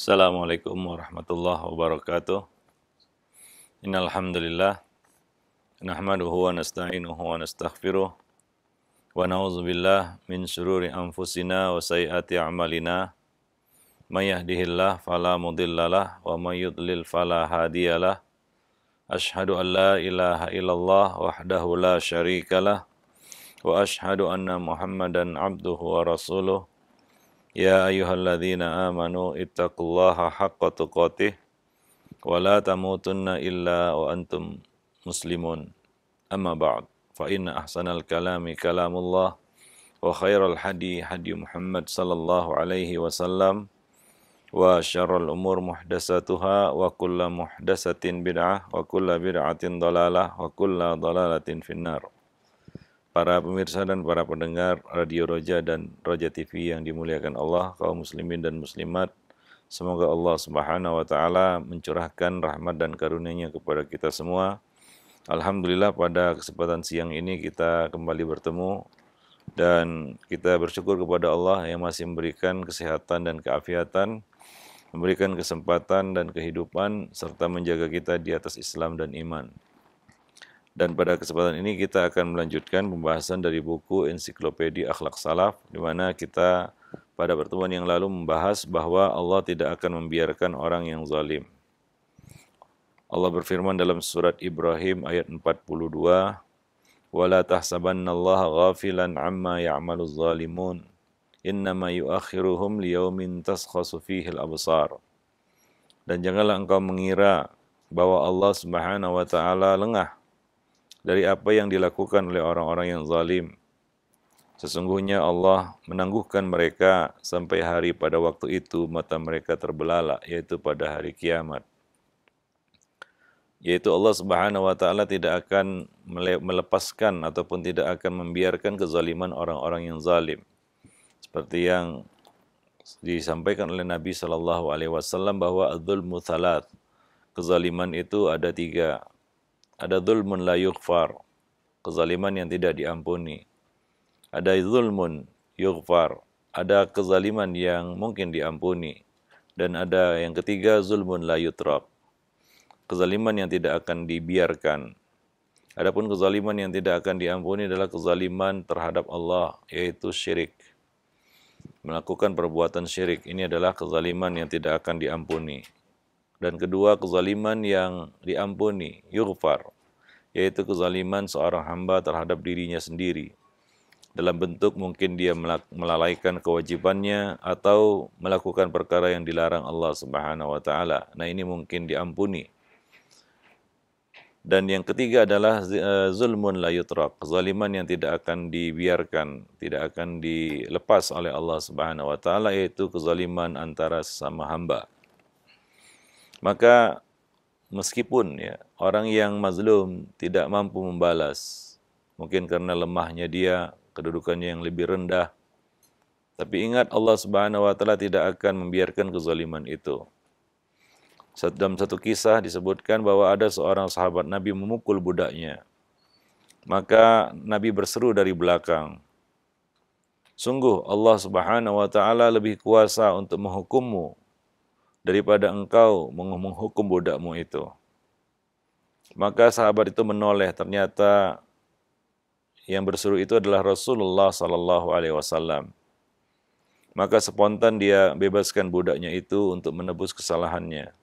Assalamualaikum warahmatullahi wabarakatuh. Innal hamdalillah nahmaduhu wa nasta'inuhu wa nastaghfiruh wa na'udzu billah min shururi anfusina wa sayyiati a'malina may yahdihillah fala mudhillalah wa may yudlil fala hadiyalah ashhadu an la ilaha illallah wahdahu la syarikalah wa ashhadu anna muhammadan 'abduhu wa rasuluh يا أيها الذين آمنوا اتقوا الله حق تقاته ولا تموتن إلا وأنتم مسلمون أما بعد فإن أحسن الكلام كلام الله وخير الحدي حدي محمد صلى الله عليه وسلم وشر الأمور محدثاتها وكل محدثة بدعة وكل بدعة ضلالة وكل ضلالة في النار para pemirsa dan para pendengar Radio Roja dan Roja TV yang dimuliakan Allah, kaum muslimin dan muslimat. Semoga Allah Subhanahu wa taala mencurahkan rahmat dan karunia-Nya kepada kita semua. Alhamdulillah pada kesempatan siang ini kita kembali bertemu dan kita bersyukur kepada Allah yang masih memberikan kesehatan dan keafiatan, memberikan kesempatan dan kehidupan serta menjaga kita di atas Islam dan iman. Dan pada kesempatan ini kita akan melanjutkan pembahasan dari buku Ensiklopedia Akhlak Salaf di mana kita pada pertemuan yang lalu membahas bahawa Allah tidak akan membiarkan orang yang zalim. Allah berfirman dalam surat Ibrahim ayat 42, "Wala tahsabanna Allah ghafilan amma ya'malu zalimun innama yu'akhiruhum liyaumin taskhasu fihi al-absar." Dan janganlah engkau mengira bahwa Allah Subhanahu wa taala lengah dari apa yang dilakukan oleh orang-orang yang zalim. Sesungguhnya Allah menangguhkan mereka sampai hari pada waktu itu mata mereka terbelalak, yaitu pada hari kiamat. Yaitu Allah Subhanahu Wa Taala tidak akan melepaskan ataupun tidak akan membiarkan kezaliman orang-orang yang zalim. Seperti yang disampaikan oleh Nabi saw Alaihi Wasallam bahwa adzul mutalat kezaliman itu ada tiga ada zulmun la yughfar kezaliman yang tidak diampuni ada zulmun yughfar ada kezaliman yang mungkin diampuni dan ada yang ketiga zulmun la yutrak kezaliman yang tidak akan dibiarkan adapun kezaliman yang tidak akan diampuni adalah kezaliman terhadap Allah yaitu syirik melakukan perbuatan syirik ini adalah kezaliman yang tidak akan diampuni dan kedua kezaliman yang diampuni, yughfar, yaitu kezaliman seorang hamba terhadap dirinya sendiri dalam bentuk mungkin dia melalaikan kewajibannya atau melakukan perkara yang dilarang Allah Subhanahu wa taala. Nah, ini mungkin diampuni. Dan yang ketiga adalah eh, zulmun la yutraq, zaliman yang tidak akan dibiarkan, tidak akan dilepas oleh Allah Subhanahu wa taala yaitu kezaliman antara sesama hamba maka meskipun ya orang yang mazlum tidak mampu membalas mungkin karena lemahnya dia kedudukannya yang lebih rendah tapi ingat Allah Subhanahu wa taala tidak akan membiarkan kezaliman itu dalam satu kisah disebutkan bahwa ada seorang sahabat Nabi memukul budaknya maka Nabi berseru dari belakang sungguh Allah Subhanahu wa taala lebih kuasa untuk menghukummu daripada engkau menghukum budakmu itu. Maka sahabat itu menoleh ternyata yang bersuruh itu adalah Rasulullah sallallahu alaihi wasallam. Maka spontan dia bebaskan budaknya itu untuk menebus kesalahannya.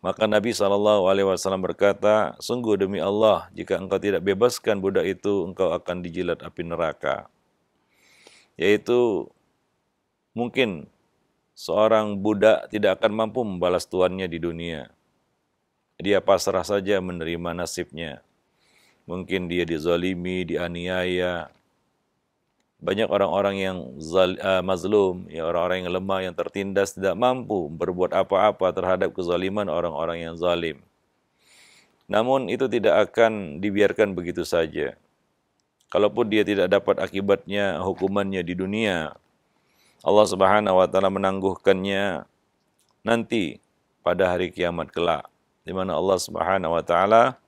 Maka Nabi sallallahu alaihi wasallam berkata, "Sungguh demi Allah, jika engkau tidak bebaskan budak itu, engkau akan dijilat api neraka." Yaitu mungkin seorang budak tidak akan mampu membalas tuannya di dunia. Dia pasrah saja menerima nasibnya. Mungkin dia dizalimi, dianiaya. Banyak orang-orang yang zal, uh, mazlum, ya orang-orang yang lemah, yang tertindas, tidak mampu berbuat apa-apa terhadap kezaliman orang-orang yang zalim. Namun itu tidak akan dibiarkan begitu saja. Kalaupun dia tidak dapat akibatnya, hukumannya di dunia, Allah Subhanahu wa taala menangguhkannya nanti pada hari kiamat kelak di mana Allah Subhanahu wa taala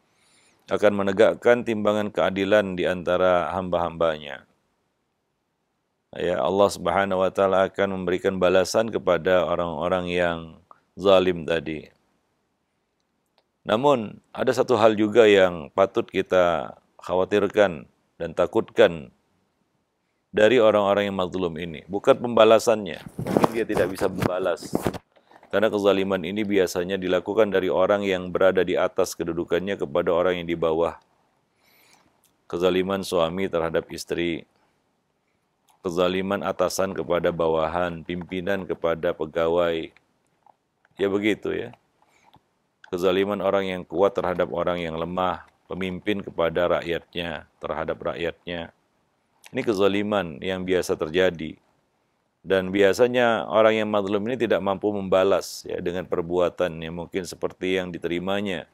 akan menegakkan timbangan keadilan di antara hamba-hambanya. Ya Allah Subhanahu wa taala akan memberikan balasan kepada orang-orang yang zalim tadi. Namun ada satu hal juga yang patut kita khawatirkan dan takutkan dari orang-orang yang mazlum ini. Bukan pembalasannya. Mungkin dia tidak bisa membalas. Karena kezaliman ini biasanya dilakukan dari orang yang berada di atas kedudukannya kepada orang yang di bawah. Kezaliman suami terhadap istri. Kezaliman atasan kepada bawahan, pimpinan kepada pegawai. Ya begitu ya. Kezaliman orang yang kuat terhadap orang yang lemah, pemimpin kepada rakyatnya, terhadap rakyatnya. Ini kezaliman yang biasa terjadi. Dan biasanya orang yang mazlum ini tidak mampu membalas ya dengan perbuatan yang mungkin seperti yang diterimanya.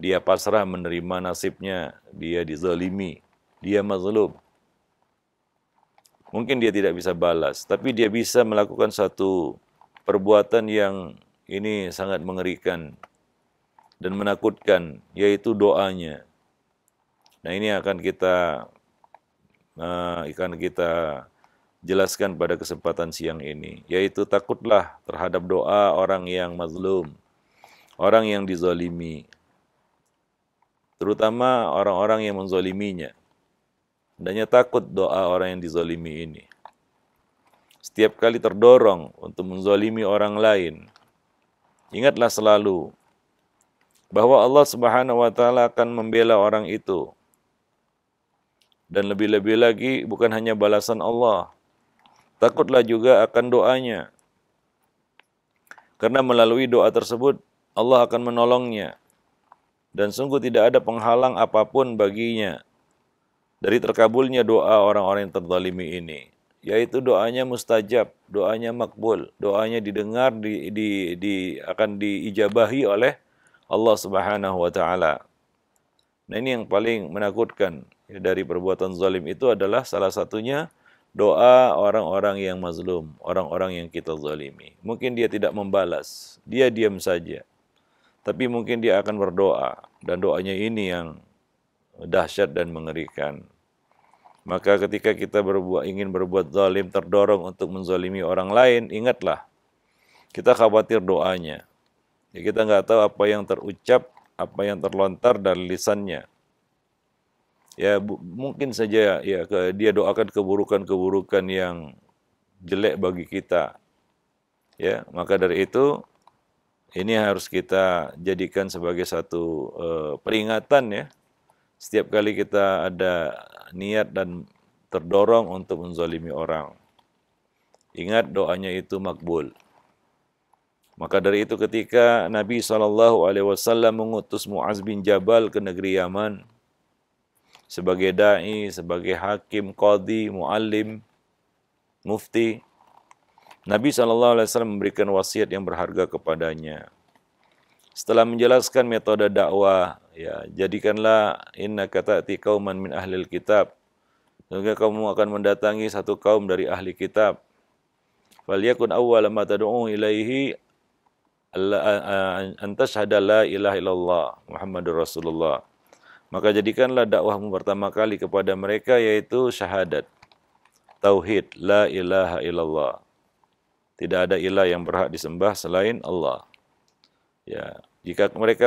Dia pasrah menerima nasibnya, dia dizalimi, dia mazlum. Mungkin dia tidak bisa balas, tapi dia bisa melakukan satu perbuatan yang ini sangat mengerikan dan menakutkan, yaitu doanya. Nah ini akan kita Nah, ikan kita jelaskan pada kesempatan siang ini, yaitu takutlah terhadap doa orang yang mazlum, orang yang dizalimi, terutama orang-orang yang menzaliminya. Hendaknya takut doa orang yang dizalimi ini. Setiap kali terdorong untuk menzalimi orang lain, ingatlah selalu bahwa Allah Subhanahu wa taala akan membela orang itu dan lebih-lebih lagi bukan hanya balasan Allah takutlah juga akan doanya karena melalui doa tersebut Allah akan menolongnya dan sungguh tidak ada penghalang apapun baginya dari terkabulnya doa orang-orang yang terzalimi ini yaitu doanya mustajab doanya makbul doanya didengar di, di, di akan diijabahi oleh Allah Subhanahu wa taala. Nah ini yang paling menakutkan ya, dari perbuatan zalim itu adalah salah satunya doa orang-orang yang mazlum, orang-orang yang kita zalimi. Mungkin dia tidak membalas, dia diam saja. Tapi mungkin dia akan berdoa dan doanya ini yang dahsyat dan mengerikan. Maka ketika kita berbuat ingin berbuat zalim terdorong untuk menzalimi orang lain, ingatlah kita khawatir doanya. Ya, kita nggak tahu apa yang terucap, apa yang terlontar dari lisannya ya mungkin saja ya dia doakan keburukan-keburukan yang jelek bagi kita ya maka dari itu ini harus kita jadikan sebagai satu uh, peringatan ya setiap kali kita ada niat dan terdorong untuk menzalimi orang ingat doanya itu makbul maka dari itu ketika Nabi saw mengutus Muaz bin Jabal ke negeri Yaman sebagai dai, sebagai hakim, qadi, muallim, mufti. Nabi saw memberikan wasiat yang berharga kepadanya. Setelah menjelaskan metode dakwah, ya, jadikanlah inna kata ti kauman min ahlil kitab. Sehingga kamu akan mendatangi satu kaum dari ahli kitab. Fal yakun awwala ma tad'u ilaihi an tashhada la ilaha illallah Muhammadur Rasulullah. Maka jadikanlah dakwahmu pertama kali kepada mereka yaitu syahadat. Tauhid. La ilaha illallah. Tidak ada ilah yang berhak disembah selain Allah. Ya, jika mereka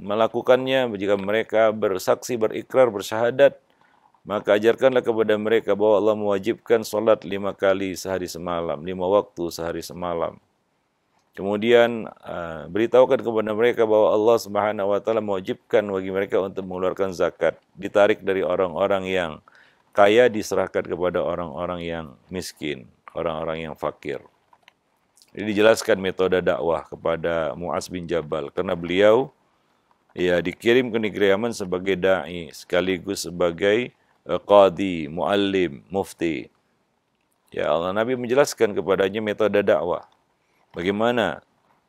melakukannya, jika mereka bersaksi, berikrar, bersyahadat, maka ajarkanlah kepada mereka bahwa Allah mewajibkan solat lima kali sehari semalam, lima waktu sehari semalam. Kemudian uh, beritahukan kepada mereka bahwa Allah Subhanahu wa taala mewajibkan bagi mereka untuk mengeluarkan zakat, ditarik dari orang-orang yang kaya diserahkan kepada orang-orang yang miskin, orang-orang yang fakir. Ini dijelaskan metode dakwah kepada Muaz bin Jabal karena beliau ya dikirim ke negeri Yaman sebagai dai sekaligus sebagai uh, qadi, muallim, mufti. Ya Allah Nabi menjelaskan kepadanya metode dakwah bagaimana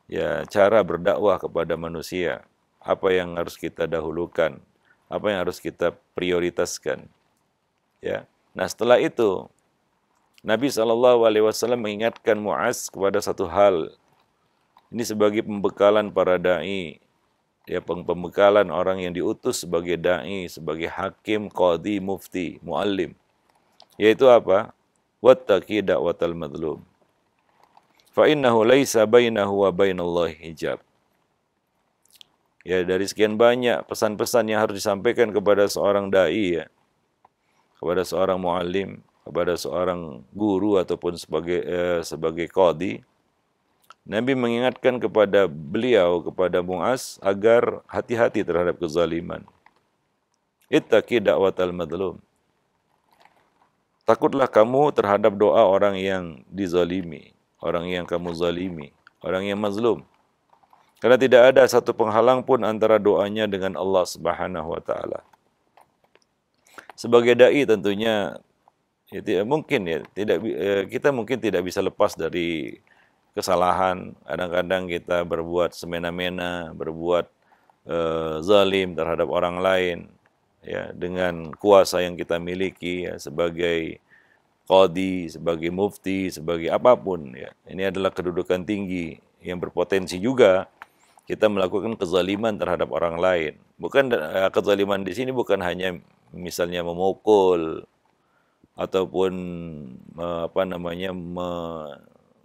ya cara berdakwah kepada manusia, apa yang harus kita dahulukan, apa yang harus kita prioritaskan. Ya. Nah, setelah itu Nabi sallallahu alaihi wasallam mengingatkan Muaz kepada satu hal. Ini sebagai pembekalan para dai, ya pembekalan orang yang diutus sebagai dai, sebagai hakim, qadhi, mufti, muallim. Yaitu apa? Wattaqi da'watal madlum fa innahu laisa bainahu wa bainallahi hijab. Ya dari sekian banyak pesan-pesan yang harus disampaikan kepada seorang dai ya. Kepada seorang muallim, kepada seorang guru ataupun sebagai eh, sebagai qadi. Nabi mengingatkan kepada beliau kepada Muaz agar hati-hati terhadap kezaliman. Ittaqi da'watal madlum. Takutlah kamu terhadap doa orang yang dizalimi orang yang kamu zalimi, orang yang mazlum. Karena tidak ada satu penghalang pun antara doanya dengan Allah Subhanahu wa taala. Sebagai dai tentunya ya tidak mungkin ya, tidak eh, kita mungkin tidak bisa lepas dari kesalahan. Kadang-kadang kita berbuat semena-mena, berbuat uh, zalim terhadap orang lain ya dengan kuasa yang kita miliki ya, sebagai qadi, sebagai mufti, sebagai apapun. Ya. Ini adalah kedudukan tinggi yang berpotensi juga kita melakukan kezaliman terhadap orang lain. Bukan eh, kezaliman di sini bukan hanya misalnya memukul ataupun eh, apa namanya me,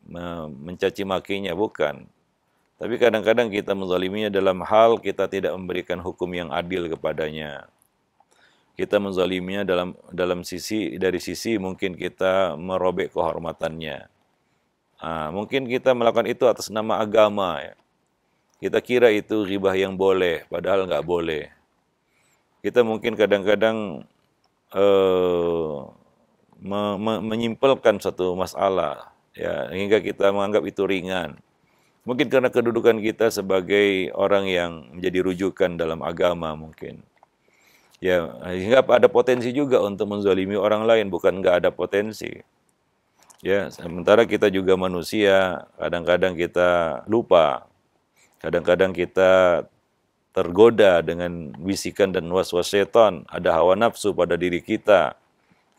me, mencaci makinya bukan. Tapi kadang-kadang kita menzaliminya dalam hal kita tidak memberikan hukum yang adil kepadanya kita menzaliminya dalam dalam sisi dari sisi mungkin kita merobek kehormatannya. Ah, mungkin kita melakukan itu atas nama agama. Ya. Kita kira itu ribah yang boleh, padahal enggak boleh. Kita mungkin kadang-kadang eh, me, me, menyimpulkan satu masalah, ya, hingga kita menganggap itu ringan. Mungkin karena kedudukan kita sebagai orang yang menjadi rujukan dalam agama mungkin. Ya, hingga ada potensi juga untuk menzalimi orang lain, bukan enggak ada potensi. Ya, sementara kita juga manusia, kadang-kadang kita lupa, kadang-kadang kita tergoda dengan bisikan dan was-was setan, ada hawa nafsu pada diri kita.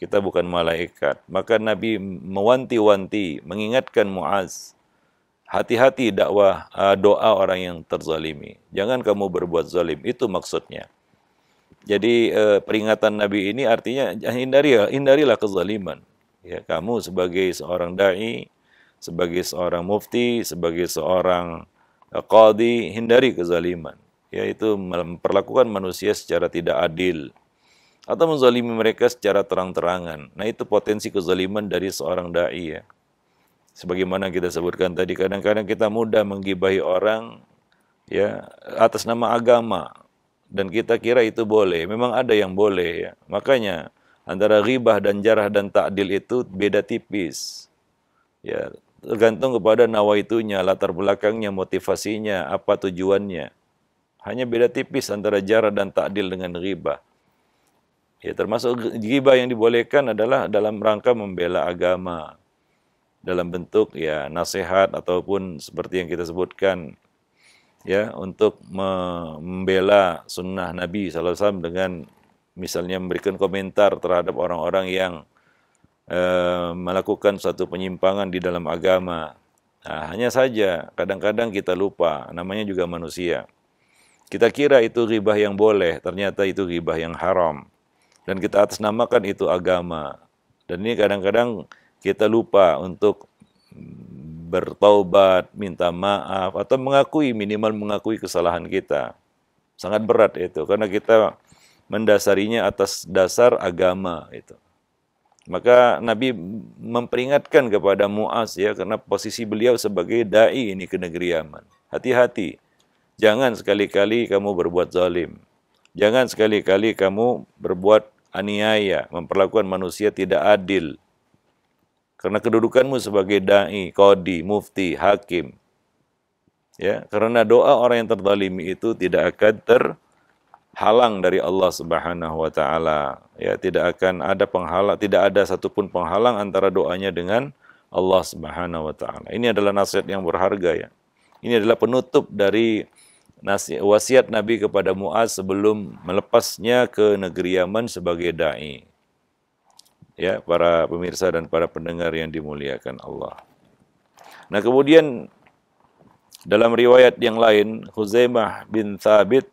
Kita bukan malaikat. Maka Nabi mewanti-wanti, mengingatkan Muaz, hati-hati dakwah ah, doa orang yang terzalimi. Jangan kamu berbuat zalim, itu maksudnya. Jadi uh, peringatan Nabi ini artinya hindari hindarilah kezaliman. Ya, kamu sebagai seorang dai, sebagai seorang mufti, sebagai seorang uh, eh, qadi hindari kezaliman. Yaitu memperlakukan manusia secara tidak adil atau menzalimi mereka secara terang-terangan. Nah, itu potensi kezaliman dari seorang dai ya. Sebagaimana kita sebutkan tadi kadang-kadang kita mudah menggibahi orang ya atas nama agama dan kita kira itu boleh. Memang ada yang boleh ya. Makanya antara ribah dan jarah dan takdil itu beda tipis. Ya, tergantung kepada nawaitunya, latar belakangnya, motivasinya, apa tujuannya. Hanya beda tipis antara jarah dan takdil dengan ribah. Ya, termasuk ribah yang dibolehkan adalah dalam rangka membela agama dalam bentuk ya nasihat ataupun seperti yang kita sebutkan ya untuk membela sunnah Nabi SAW dengan misalnya memberikan komentar terhadap orang-orang yang e, melakukan suatu penyimpangan di dalam agama. Nah, hanya saja kadang-kadang kita lupa namanya juga manusia. Kita kira itu ribah yang boleh, ternyata itu ribah yang haram. Dan kita atas atasnamakan itu agama. Dan ini kadang-kadang kita lupa untuk bertaubat, minta maaf atau mengakui minimal mengakui kesalahan kita. Sangat berat itu karena kita mendasarinya atas dasar agama itu. Maka Nabi memperingatkan kepada Muaz ya karena posisi beliau sebagai dai ini ke negeri Yaman. Hati-hati. Jangan sekali-kali kamu berbuat zalim. Jangan sekali-kali kamu berbuat aniaya, memperlakukan manusia tidak adil. Karena kedudukanmu sebagai da'i, qadi, mufti, hakim. Ya, Karena doa orang yang terzalimi itu tidak akan terhalang dari Allah Subhanahu wa taala. Ya, tidak akan ada penghalang, tidak ada satupun penghalang antara doanya dengan Allah Subhanahu wa taala. Ini adalah nasihat yang berharga ya. Ini adalah penutup dari nasi, wasiat Nabi kepada Muaz sebelum melepasnya ke negeri Yaman sebagai dai ya para pemirsa dan para pendengar yang dimuliakan Allah. Nah kemudian dalam riwayat yang lain Khuzaimah bin Thabit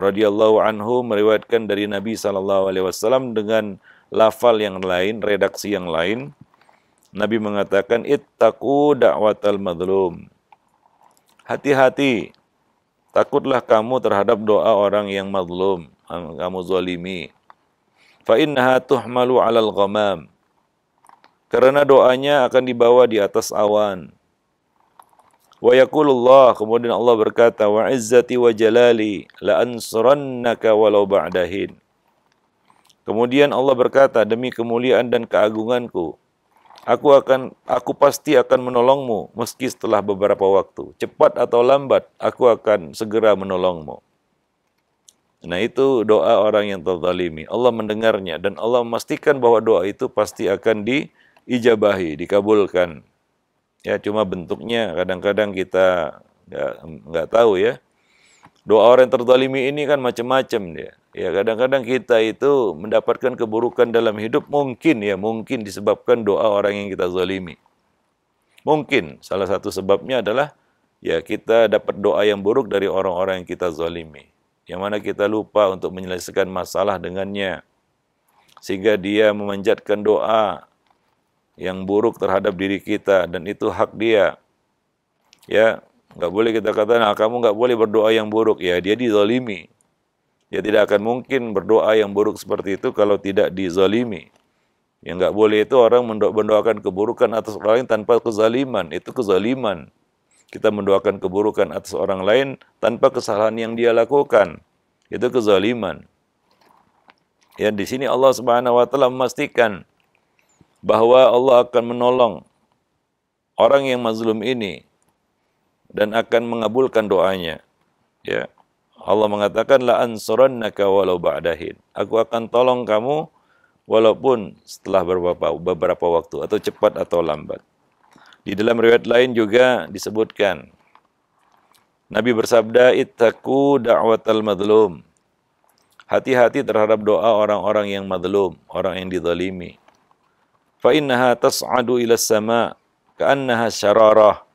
radhiyallahu anhu meriwayatkan dari Nabi sallallahu alaihi wasallam dengan lafal yang lain, redaksi yang lain. Nabi mengatakan ittaqu da'watal madlum. Hati-hati. Takutlah kamu terhadap doa orang yang madlum, kamu zalimi fa innaha tuhmalu 'alal ghamam karena doanya akan dibawa di atas awan wa yaqulullah kemudian Allah berkata wa 'izzati wa jalali la ansurannaka walau ba'dahin kemudian Allah berkata demi kemuliaan dan keagunganku aku akan aku pasti akan menolongmu meski setelah beberapa waktu cepat atau lambat aku akan segera menolongmu Nah itu doa orang yang terzalimi. Allah mendengarnya dan Allah memastikan bahwa doa itu pasti akan diijabahi, dikabulkan. Ya cuma bentuknya kadang-kadang kita nggak nggak tahu ya. Doa orang yang terzalimi ini kan macam-macam dia. Ya kadang-kadang kita itu mendapatkan keburukan dalam hidup mungkin ya mungkin disebabkan doa orang yang kita zalimi. Mungkin salah satu sebabnya adalah ya kita dapat doa yang buruk dari orang-orang yang kita zalimi yang mana kita lupa untuk menyelesaikan masalah dengannya sehingga dia memanjatkan doa yang buruk terhadap diri kita dan itu hak dia ya nggak boleh kita kata nah, kamu nggak boleh berdoa yang buruk ya dia dizalimi dia tidak akan mungkin berdoa yang buruk seperti itu kalau tidak dizalimi yang nggak boleh itu orang mendoakan keburukan atas orang lain tanpa kezaliman itu kezaliman kita mendoakan keburukan atas orang lain tanpa kesalahan yang dia lakukan. Itu kezaliman. Ya, di sini Allah Subhanahu wa taala memastikan bahwa Allah akan menolong orang yang mazlum ini dan akan mengabulkan doanya. Ya. Allah mengatakan la ansurannaka walau ba'dahin. Aku akan tolong kamu walaupun setelah beberapa beberapa waktu atau cepat atau lambat. Di dalam riwayat lain juga disebutkan Nabi bersabda ittaqu da'watal madlum. Hati-hati terhadap doa orang-orang yang madlum, orang yang dizalimi. Fa innaha tas'adu ila sama ka'annaha syararah.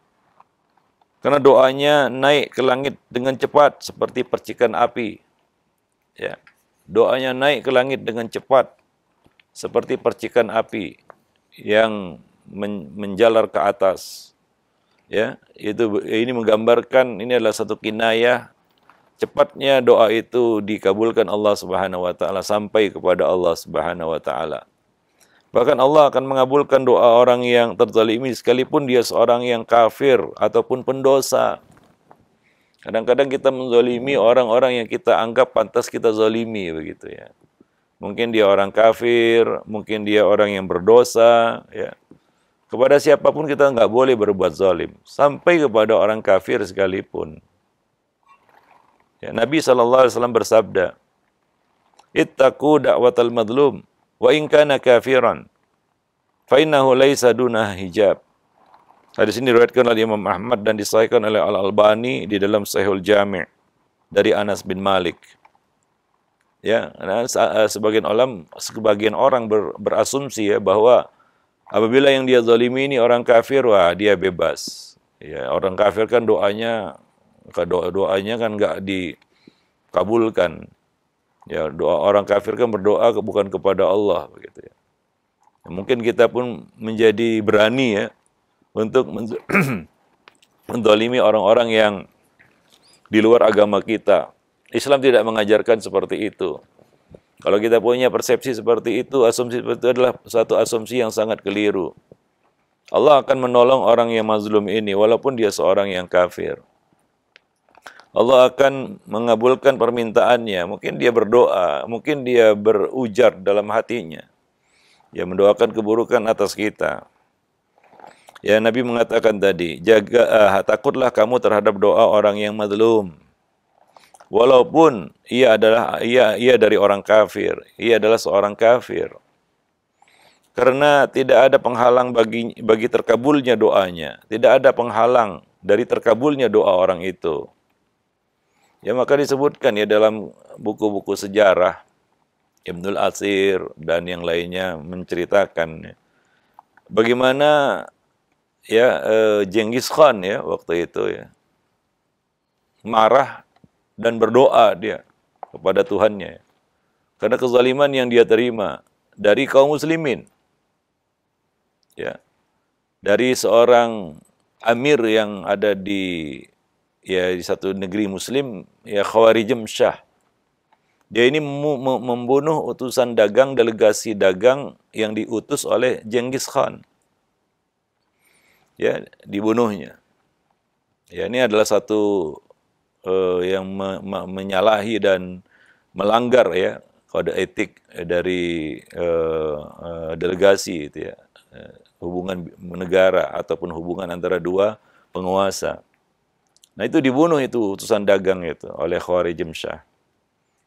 Karena doanya naik ke langit dengan cepat seperti percikan api. Ya. Doanya naik ke langit dengan cepat seperti percikan api yang men, menjalar ke atas. Ya, itu ini menggambarkan ini adalah satu kinayah cepatnya doa itu dikabulkan Allah Subhanahu wa taala sampai kepada Allah Subhanahu wa taala. Bahkan Allah akan mengabulkan doa orang yang terzalimi sekalipun dia seorang yang kafir ataupun pendosa. Kadang-kadang kita menzalimi orang-orang yang kita anggap pantas kita zalimi begitu ya. Mungkin dia orang kafir, mungkin dia orang yang berdosa, ya kepada siapapun kita enggak boleh berbuat zalim sampai kepada orang kafir sekalipun. Ya, Nabi saw alaihi wasallam bersabda, "Ittaqu da'watal madlum wa inkana kana kafiran fa innahu laisa dunah hijab." Hadis ini diriwayatkan oleh Imam Ahmad dan disahihkan oleh Al Albani di dalam Sahihul Jami' dari Anas bin Malik. Ya, eh, sebagian ulama sebagian orang berasumsi ya bahwa Apabila yang dia zalimi ini orang kafir, wah dia bebas. Ya, orang kafir kan doanya kan doa doanya kan enggak dikabulkan. Ya, doa orang kafir kan berdoa ke, bukan kepada Allah begitu ya. ya. Mungkin kita pun menjadi berani ya untuk mendzalimi orang-orang yang di luar agama kita. Islam tidak mengajarkan seperti itu. Kalau kita punya persepsi seperti itu, asumsi seperti itu adalah satu asumsi yang sangat keliru. Allah akan menolong orang yang mazlum ini walaupun dia seorang yang kafir. Allah akan mengabulkan permintaannya. Mungkin dia berdoa, mungkin dia berujar dalam hatinya. Dia mendoakan keburukan atas kita. Ya Nabi mengatakan tadi, jaga ah, takutlah kamu terhadap doa orang yang mazlum walaupun ia adalah ia ia dari orang kafir, ia adalah seorang kafir. Karena tidak ada penghalang bagi bagi terkabulnya doanya, tidak ada penghalang dari terkabulnya doa orang itu. Ya maka disebutkan ya dalam buku-buku sejarah Ibnul Asir dan yang lainnya menceritakan ya, bagaimana ya Jenghis eh, Khan ya waktu itu ya marah dan berdoa dia kepada Tuhannya. Karena kezaliman yang dia terima dari kaum muslimin. Ya. Dari seorang amir yang ada di ya di satu negeri muslim ya Khawarijm Shah. Dia ini membunuh utusan dagang, delegasi dagang yang diutus oleh Genghis Khan. Ya, dibunuhnya. Ya, ini adalah satu uh, yang me me menyalahi dan melanggar ya kode etik dari uh, uh, delegasi itu ya uh, hubungan negara ataupun hubungan antara dua penguasa. Nah itu dibunuh itu utusan dagang itu oleh Khwarizmsyah.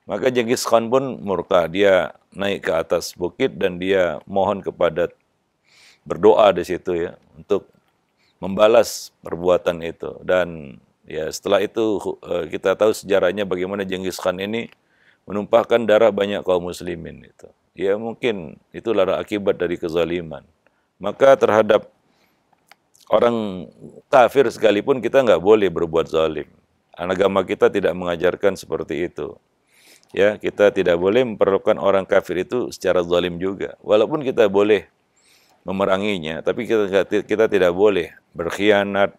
Maka Jenghis Khan pun murka, dia naik ke atas bukit dan dia mohon kepada berdoa di situ ya untuk membalas perbuatan itu dan Ya, setelah itu eh, kita tahu sejarahnya bagaimana Genghis Khan ini menumpahkan darah banyak kaum muslimin itu. Ya, mungkin itulah akibat dari kezaliman. Maka terhadap orang kafir sekalipun kita enggak boleh berbuat zalim. Agama kita tidak mengajarkan seperti itu. Ya, kita tidak boleh memperlakukan orang kafir itu secara zalim juga. Walaupun kita boleh memeranginya, tapi kita kita tidak boleh berkhianat,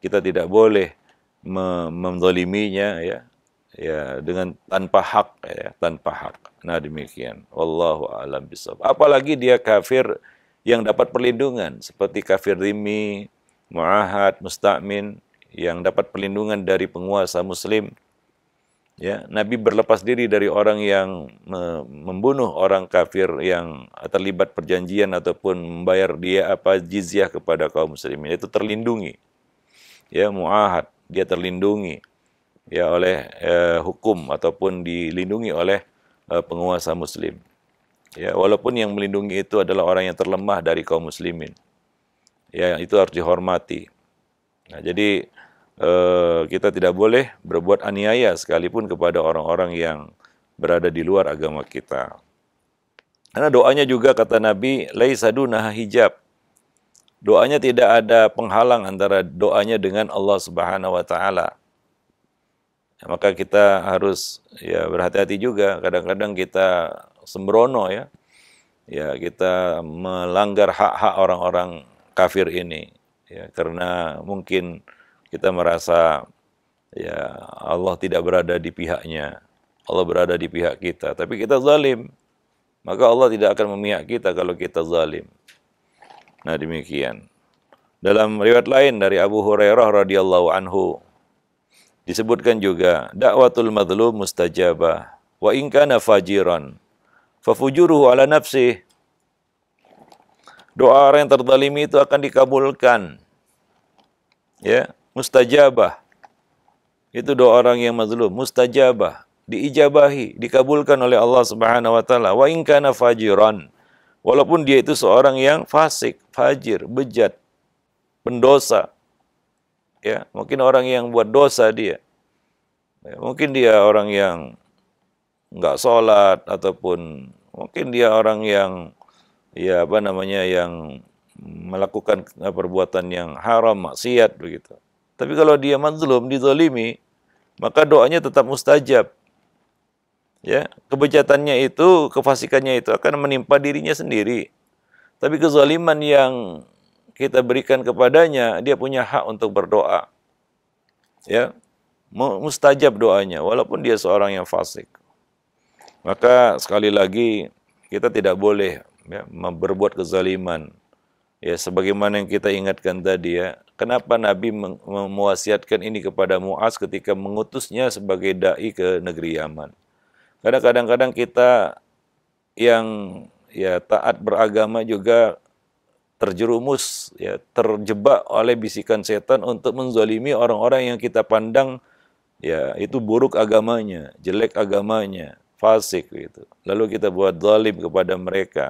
kita tidak boleh memzaliminya ya ya dengan tanpa hak ya tanpa hak nah demikian wallahu alam bisawab apalagi dia kafir yang dapat perlindungan seperti kafir rimi muahad musta'min yang dapat perlindungan dari penguasa muslim ya nabi berlepas diri dari orang yang me- membunuh orang kafir yang terlibat perjanjian ataupun membayar dia apa jizyah kepada kaum muslimin itu terlindungi ya muahad dia terlindungi ya oleh eh, hukum ataupun dilindungi oleh eh, penguasa muslim ya walaupun yang melindungi itu adalah orang yang terlemah dari kaum muslimin ya itu harus dihormati nah jadi eh, kita tidak boleh berbuat aniaya sekalipun kepada orang-orang yang berada di luar agama kita karena doanya juga kata nabi laisa dunah hijab doanya tidak ada penghalang antara doanya dengan Allah Subhanahu wa taala. Ya, maka kita harus ya berhati-hati juga kadang-kadang kita sembrono ya. Ya, kita melanggar hak-hak orang-orang kafir ini ya karena mungkin kita merasa ya Allah tidak berada di pihaknya. Allah berada di pihak kita, tapi kita zalim. Maka Allah tidak akan memihak kita kalau kita zalim. Nah demikian. Dalam riwayat lain dari Abu Hurairah radhiyallahu anhu disebutkan juga dakwatul madlum mustajabah wa in kana fajiran fa fujuruhu ala nafsi doa orang yang terzalimi itu akan dikabulkan ya mustajabah itu doa orang yang mazlum mustajabah diijabahi dikabulkan oleh Allah Subhanahu wa taala wa in kana fajiran walaupun dia itu seorang yang fasik, fajir, bejat, pendosa. Ya, mungkin orang yang buat dosa dia. Ya, mungkin dia orang yang enggak sholat ataupun mungkin dia orang yang ya apa namanya yang melakukan eh, perbuatan yang haram maksiat begitu. Tapi kalau dia mazlum, dizalimi, maka doanya tetap mustajab ya kebejatannya itu kefasikannya itu akan menimpa dirinya sendiri tapi kezaliman yang kita berikan kepadanya dia punya hak untuk berdoa ya mustajab doanya walaupun dia seorang yang fasik maka sekali lagi kita tidak boleh ya berbuat kezaliman ya sebagaimana yang kita ingatkan tadi ya kenapa nabi mewasiatkan ini kepada Muas ketika mengutusnya sebagai dai ke negeri Yaman Karena kadang-kadang kita yang ya taat beragama juga terjerumus ya terjebak oleh bisikan setan untuk menzalimi orang-orang yang kita pandang ya itu buruk agamanya, jelek agamanya, fasik gitu. Lalu kita buat zalim kepada mereka.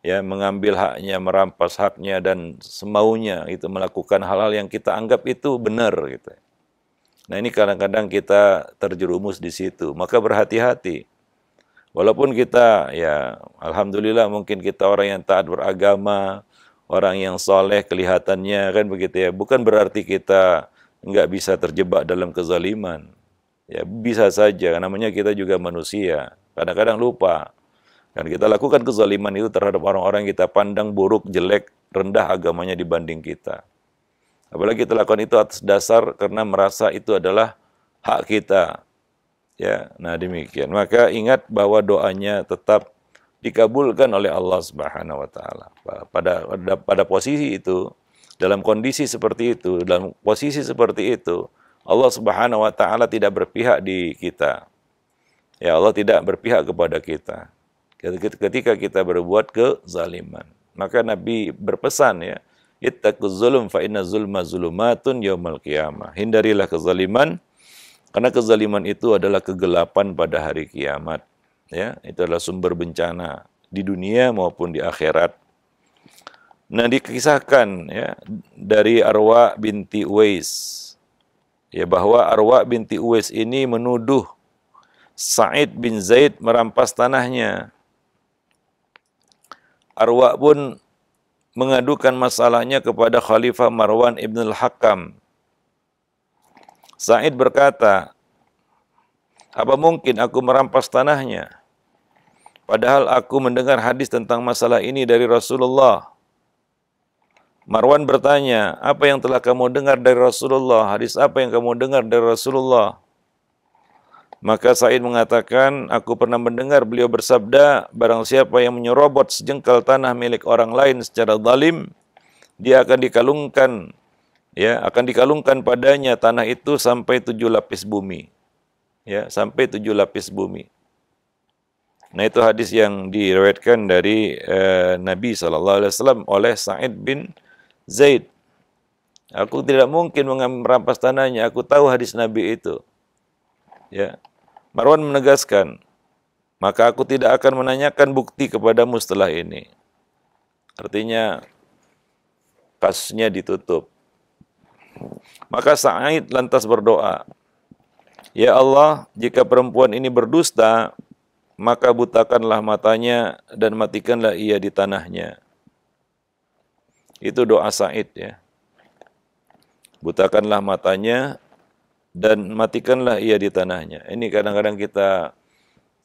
Ya mengambil haknya, merampas haknya dan semaunya itu melakukan hal-hal yang kita anggap itu benar gitu. Nah ini kadang-kadang kita terjerumus di situ. Maka berhati-hati. Walaupun kita ya Alhamdulillah mungkin kita orang yang taat beragama, orang yang soleh kelihatannya kan begitu ya. Bukan berarti kita enggak bisa terjebak dalam kezaliman. Ya bisa saja, namanya kita juga manusia. Kadang-kadang lupa. Dan kita lakukan kezaliman itu terhadap orang-orang kita pandang buruk, jelek, rendah agamanya dibanding kita. Apalagi kita lakukan itu atas dasar karena merasa itu adalah hak kita. Ya, nah demikian. Maka ingat bahwa doanya tetap dikabulkan oleh Allah Subhanahu wa taala. Pada, pada pada posisi itu, dalam kondisi seperti itu, dalam posisi seperti itu, Allah Subhanahu wa taala tidak berpihak di kita. Ya Allah tidak berpihak kepada kita. Ketika kita berbuat kezaliman. Maka Nabi berpesan ya, ittaqul zulm fa inna zulma zulumatun yaumal qiyamah. Hindarilah kezaliman karena kezaliman itu adalah kegelapan pada hari kiamat. Ya, itu adalah sumber bencana di dunia maupun di akhirat. Nah, dikisahkan ya dari Arwa binti Uwais ya bahwa Arwa binti Uwais ini menuduh Sa'id bin Zaid merampas tanahnya. Arwa pun mengadukan masalahnya kepada Khalifah Marwan Ibn Al-Hakam. Sa'id berkata, Apa mungkin aku merampas tanahnya? Padahal aku mendengar hadis tentang masalah ini dari Rasulullah. Marwan bertanya, apa yang telah kamu dengar dari Rasulullah? Hadis apa yang kamu dengar dari Rasulullah? Maka Said mengatakan, aku pernah mendengar beliau bersabda, barang siapa yang menyerobot sejengkal tanah milik orang lain secara zalim, dia akan dikalungkan ya akan dikalungkan padanya tanah itu sampai tujuh lapis bumi ya sampai tujuh lapis bumi nah itu hadis yang diriwayatkan dari eh, Nabi sallallahu alaihi wasallam oleh Sa'id bin Zaid aku tidak mungkin merampas tanahnya aku tahu hadis Nabi itu ya Marwan menegaskan, maka aku tidak akan menanyakan bukti kepadamu setelah ini. Artinya, kasusnya ditutup. Maka Sa'id lantas berdoa, Ya Allah, jika perempuan ini berdusta, maka butakanlah matanya dan matikanlah ia di tanahnya. Itu doa Sa'id ya. Butakanlah matanya dan matikanlah ia di tanahnya. Ini kadang-kadang kita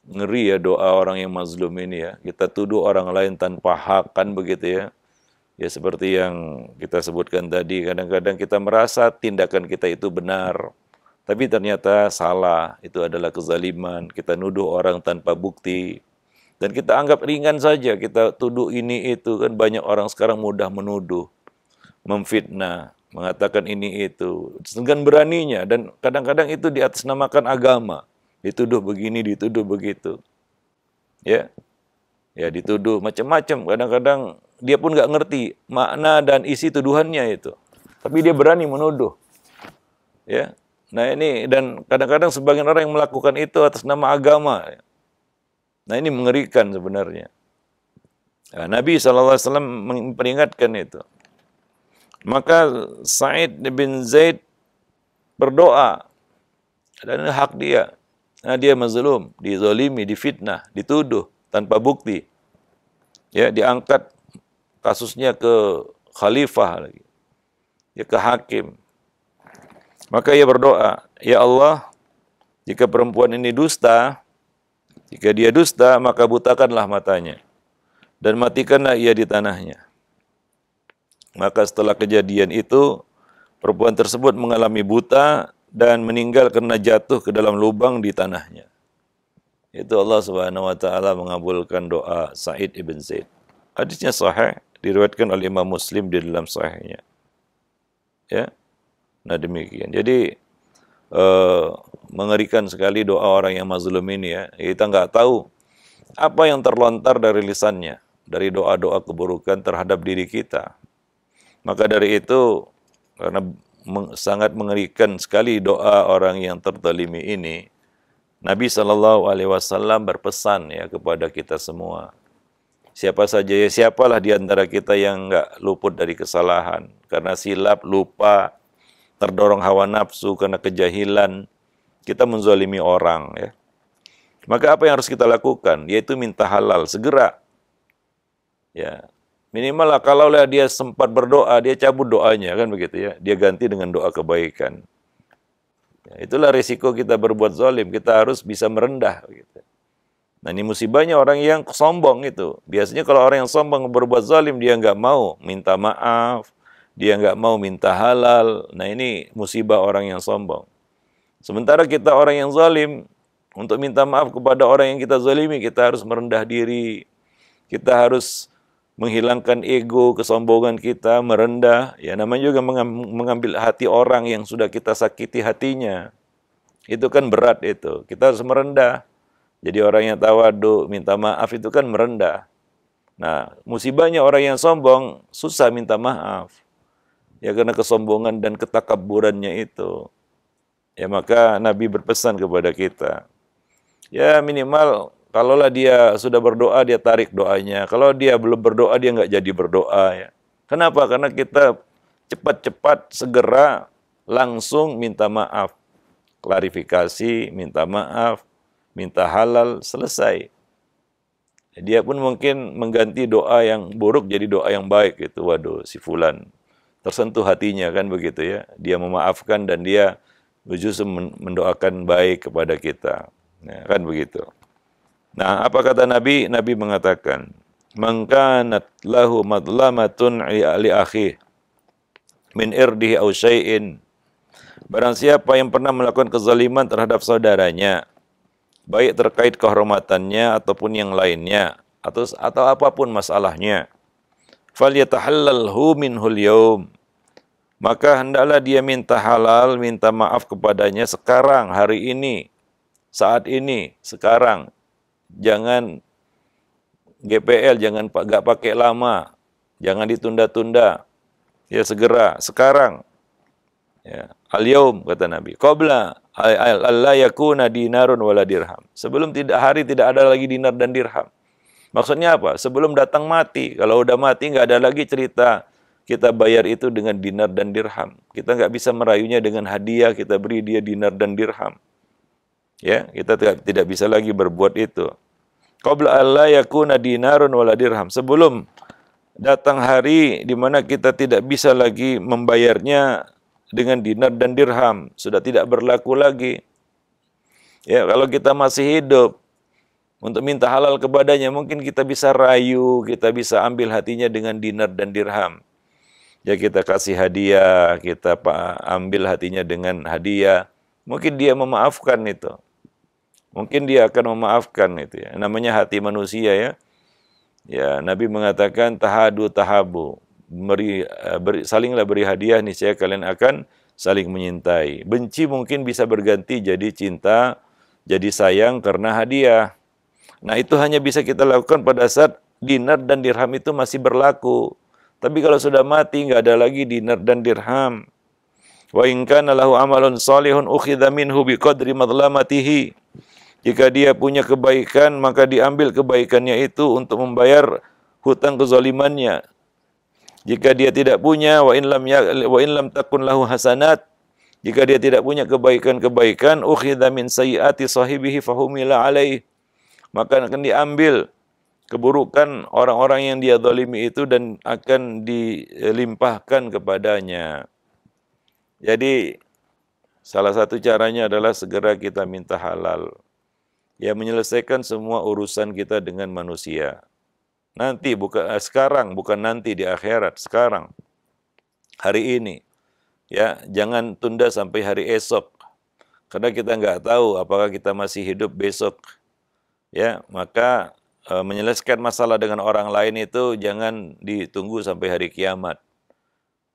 ngeri ya doa orang yang mazlum ini ya. Kita tuduh orang lain tanpa hak kan begitu ya. Ya seperti yang kita sebutkan tadi, kadang-kadang kita merasa tindakan kita itu benar. Tapi ternyata salah, itu adalah kezaliman. Kita nuduh orang tanpa bukti. Dan kita anggap ringan saja, kita tuduh ini itu. Kan banyak orang sekarang mudah menuduh, memfitnah mengatakan ini itu dengan beraninya dan kadang-kadang itu di atas namakan agama dituduh begini dituduh begitu ya ya dituduh macam-macam kadang-kadang dia pun enggak ngerti makna dan isi tuduhannya itu tapi dia berani menuduh ya nah ini dan kadang-kadang sebagian orang yang melakukan itu atas nama agama nah ini mengerikan sebenarnya nah, Nabi saw memperingatkan itu Maka Sa'id bin Zaid berdoa dan ini hak dia. Nah, ha, dia mazlum, dizalimi, difitnah, dituduh tanpa bukti. Ya, diangkat kasusnya ke khalifah lagi. Ya ke hakim. Maka ia berdoa, "Ya Allah, jika perempuan ini dusta, jika dia dusta, maka butakanlah matanya dan matikanlah ia di tanahnya." Maka setelah kejadian itu, perempuan tersebut mengalami buta dan meninggal kerana jatuh ke dalam lubang di tanahnya. Itu Allah Subhanahu wa taala mengabulkan doa Said ibn Zaid. Hadisnya sahih diriwayatkan oleh Imam Muslim di dalam sahihnya. Ya. Nah demikian. Jadi uh, mengerikan sekali doa orang yang mazlum ini ya. Kita enggak tahu apa yang terlontar dari lisannya dari doa-doa keburukan terhadap diri kita. Maka dari itu, karena sangat mengerikan sekali doa orang yang tertolimi ini, Nabi Sallallahu Alaihi Wasallam berpesan ya kepada kita semua. Siapa saja ya siapalah di antara kita yang enggak luput dari kesalahan karena silap, lupa, terdorong hawa nafsu karena kejahilan kita menzalimi orang ya. Maka apa yang harus kita lakukan yaitu minta halal segera. Ya, Minimal lah kalau lah dia sempat berdoa, dia cabut doanya kan begitu ya. Dia ganti dengan doa kebaikan. Ya, itulah risiko kita berbuat zalim. Kita harus bisa merendah. Gitu. Nah ini musibahnya orang yang sombong itu. Biasanya kalau orang yang sombong berbuat zalim, dia enggak mau minta maaf. Dia enggak mau minta halal. Nah ini musibah orang yang sombong. Sementara kita orang yang zalim, untuk minta maaf kepada orang yang kita zalimi, kita harus merendah diri. Kita harus menghilangkan ego kesombongan kita merendah ya namanya juga mengambil hati orang yang sudah kita sakiti hatinya itu kan berat itu kita harus merendah jadi orang yang tawadu minta maaf itu kan merendah nah musibahnya orang yang sombong susah minta maaf ya karena kesombongan dan ketakaburannya itu ya maka nabi berpesan kepada kita ya minimal Kalaulah dia sudah berdoa, dia tarik doanya. Kalau dia belum berdoa, dia enggak jadi berdoa. Ya. Kenapa? Karena kita cepat-cepat segera langsung minta maaf. Klarifikasi, minta maaf, minta halal, selesai. Dia pun mungkin mengganti doa yang buruk jadi doa yang baik. Gitu. Waduh, si Fulan tersentuh hatinya kan begitu ya. Dia memaafkan dan dia justru mendoakan baik kepada kita. Ya, kan begitu. Nah, apa kata Nabi? Nabi mengatakan, "Mengkanat lahu madlamatun li akhi min irdihi aw syai'in." Barang siapa yang pernah melakukan kezaliman terhadap saudaranya, baik terkait kehormatannya ataupun yang lainnya atau atau apapun masalahnya, falyatahallalhu minhul yaum. Maka hendaklah dia minta halal, minta maaf kepadanya sekarang, hari ini, saat ini, sekarang, jangan GPL jangan enggak pakai lama. Jangan ditunda-tunda. Ya segera, sekarang. Ya, al-yaum kata Nabi. Qabla Allah yakuna dinarun wala dirham. Sebelum tidak hari tidak ada lagi dinar dan dirham. Maksudnya apa? Sebelum datang mati. Kalau udah mati tidak ada lagi cerita kita bayar itu dengan dinar dan dirham. Kita tidak bisa merayunya dengan hadiah kita beri dia dinar dan dirham. Ya, kita tidak bisa lagi berbuat itu qabla an la yakuna dinarun wala dirham sebelum datang hari di mana kita tidak bisa lagi membayarnya dengan dinar dan dirham sudah tidak berlaku lagi ya kalau kita masih hidup untuk minta halal kepadanya mungkin kita bisa rayu kita bisa ambil hatinya dengan dinar dan dirham ya kita kasih hadiah kita ambil hatinya dengan hadiah mungkin dia memaafkan itu mungkin dia akan memaafkan itu ya. namanya hati manusia ya ya nabi mengatakan tahadu tahabu beri, eh, beri salinglah beri hadiah niscaya kalian akan saling menyintai benci mungkin bisa berganti jadi cinta jadi sayang karena hadiah nah itu hanya bisa kita lakukan pada saat dinar dan dirham itu masih berlaku tapi kalau sudah mati nggak ada lagi dinar dan dirham wa in kana lahu amalun salihun ukhidha minhu bi qadri madlamatihi jika dia punya kebaikan, maka diambil kebaikannya itu untuk membayar hutang kezalimannya. Jika dia tidak punya, wa in lam, ya, wa in lam takun lahu hasanat, jika dia tidak punya kebaikan-kebaikan, ukhidha min sayyati sahibihi fahumila alaih, maka akan diambil keburukan orang-orang yang dia zalimi itu dan akan dilimpahkan kepadanya. Jadi, salah satu caranya adalah segera kita minta halal. Ya menyelesaikan semua urusan kita dengan manusia. Nanti bukan eh, sekarang, bukan nanti di akhirat, sekarang. Hari ini. Ya, jangan tunda sampai hari esok. Karena kita enggak tahu apakah kita masih hidup besok. Ya, maka e, menyelesaikan masalah dengan orang lain itu jangan ditunggu sampai hari kiamat.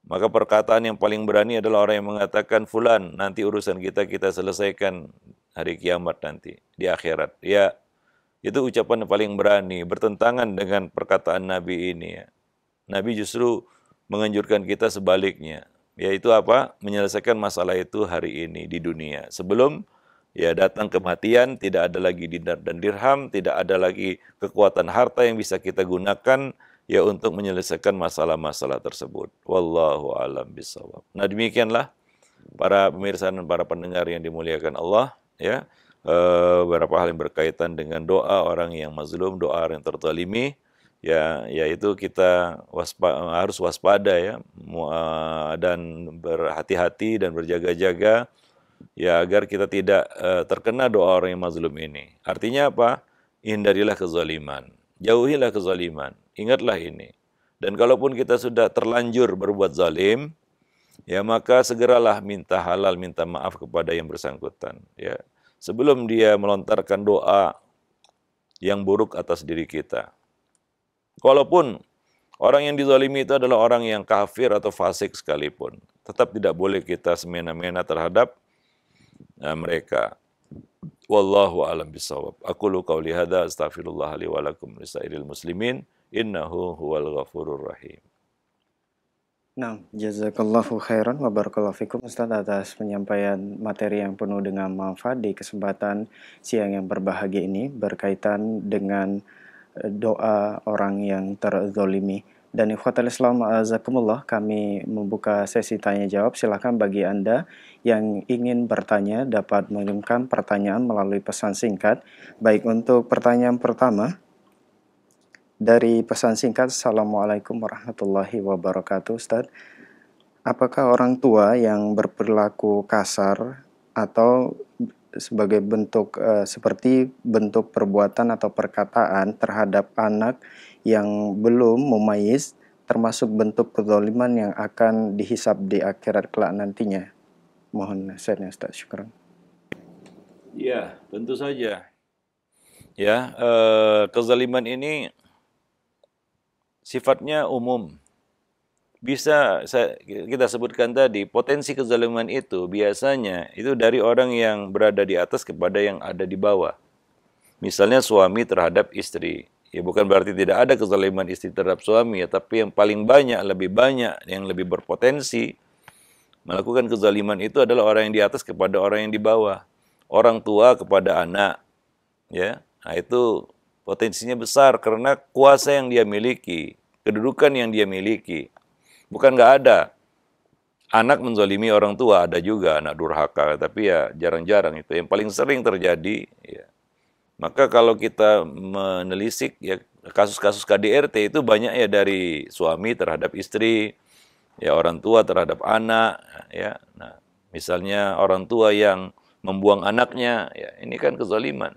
Maka perkataan yang paling berani adalah orang yang mengatakan fulan, nanti urusan kita kita selesaikan hari kiamat nanti di akhirat. Ya, itu ucapan paling berani bertentangan dengan perkataan Nabi ini. Ya. Nabi justru menganjurkan kita sebaliknya, yaitu apa? Menyelesaikan masalah itu hari ini di dunia sebelum ya datang kematian tidak ada lagi dinar dan dirham tidak ada lagi kekuatan harta yang bisa kita gunakan ya untuk menyelesaikan masalah-masalah tersebut wallahu alam bisawab nah demikianlah para pemirsa dan para pendengar yang dimuliakan Allah ya eh, beberapa hal yang berkaitan dengan doa orang yang mazlum, doa orang yang tertolimi ya yaitu kita waspa, harus waspada ya eh, dan berhati-hati dan berjaga-jaga ya agar kita tidak uh, terkena doa orang yang mazlum ini artinya apa hindarilah kezaliman jauhilah kezaliman ingatlah ini dan kalaupun kita sudah terlanjur berbuat zalim ya maka segeralah minta halal minta maaf kepada yang bersangkutan ya sebelum dia melontarkan doa yang buruk atas diri kita. Walaupun orang yang dizalimi itu adalah orang yang kafir atau fasik sekalipun, tetap tidak boleh kita semena-mena terhadap uh, mereka. Wallahu a'lam bishawab. Aku lu kau lihada astaghfirullah li walakum muslimin innahu huwal ghafurur rahim. Nah, jazakallahu khairan wa barakallahu fikum Ustaz atas penyampaian materi yang penuh dengan manfaat di kesempatan siang yang berbahagia ini berkaitan dengan eh, doa orang yang terzolimi. Dan ikhwatal Islam azakumullah kami membuka sesi tanya jawab. Silakan bagi Anda yang ingin bertanya dapat mengirimkan pertanyaan melalui pesan singkat. Baik untuk pertanyaan pertama, dari pesan singkat Assalamualaikum warahmatullahi wabarakatuh Ustaz apakah orang tua yang berperilaku kasar atau sebagai bentuk eh, seperti bentuk perbuatan atau perkataan terhadap anak yang belum memaiz termasuk bentuk kezaliman yang akan dihisap di akhirat kelak nantinya mohon nasihatnya Ustaz syukur Ya, tentu saja. Ya, eh, kezaliman ini sifatnya umum. Bisa kita sebutkan tadi, potensi kezaliman itu biasanya itu dari orang yang berada di atas kepada yang ada di bawah. Misalnya suami terhadap istri. Ya bukan berarti tidak ada kezaliman istri terhadap suami, ya, tapi yang paling banyak, lebih banyak, yang lebih berpotensi melakukan kezaliman itu adalah orang yang di atas kepada orang yang di bawah. Orang tua kepada anak. ya Nah itu Potensinya besar karena kuasa yang dia miliki, kedudukan yang dia miliki. Bukan nggak ada. Anak menzolimi orang tua ada juga anak durhaka, tapi ya jarang-jarang itu. Yang paling sering terjadi, ya. maka kalau kita menelisik ya kasus-kasus KDRT itu banyak ya dari suami terhadap istri, ya orang tua terhadap anak, ya. Nah, misalnya orang tua yang membuang anaknya, ya ini kan kezaliman.